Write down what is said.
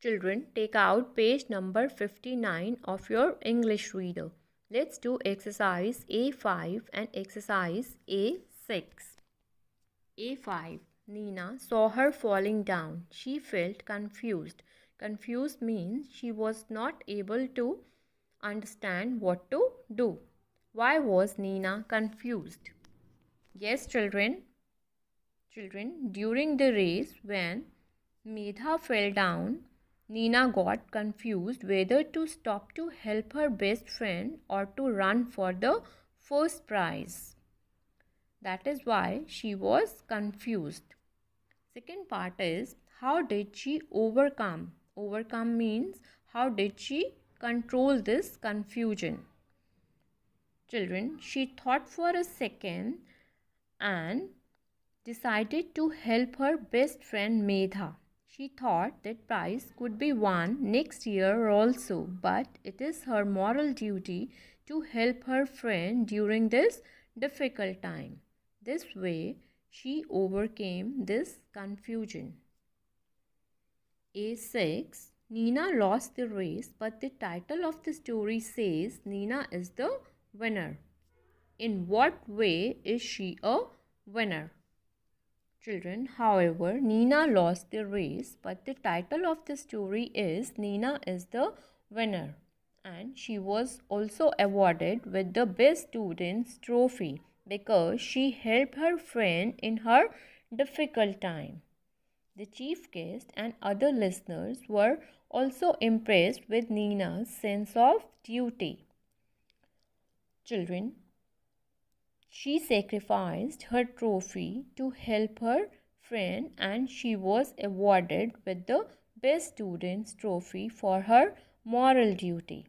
Children, take out page number 59 of your English reader. Let's do exercise A5 and exercise A6. A5. Nina saw her falling down. She felt confused. Confused means she was not able to understand what to do. Why was Nina confused? Yes, children. Children, during the race when Medha fell down, Nina got confused whether to stop to help her best friend or to run for the first prize. That is why she was confused. Second part is how did she overcome? Overcome means how did she control this confusion? Children, she thought for a second and decided to help her best friend Medha she thought that prize could be won next year also, but it is her moral duty to help her friend during this difficult time. This way, she overcame this confusion. A6 Nina lost the race, but the title of the story says Nina is the winner. In what way is she a winner? children. However, Nina lost the race, but the title of the story is Nina is the winner. And she was also awarded with the Best Students Trophy because she helped her friend in her difficult time. The chief guest and other listeners were also impressed with Nina's sense of duty. Children, she sacrificed her trophy to help her friend and she was awarded with the Best Student's Trophy for her moral duty.